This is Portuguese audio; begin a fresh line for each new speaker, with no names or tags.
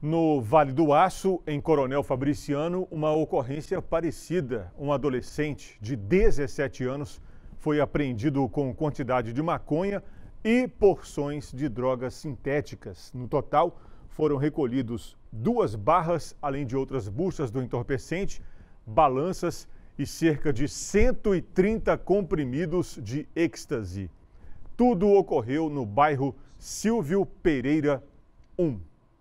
No Vale do Aço, em Coronel Fabriciano, uma ocorrência parecida. Um adolescente de 17 anos foi apreendido com quantidade de maconha e porções de drogas sintéticas. No total, foram recolhidos duas barras, além de outras buchas do entorpecente, balanças e cerca de 130 comprimidos de êxtase. Tudo ocorreu no bairro Silvio Pereira 1.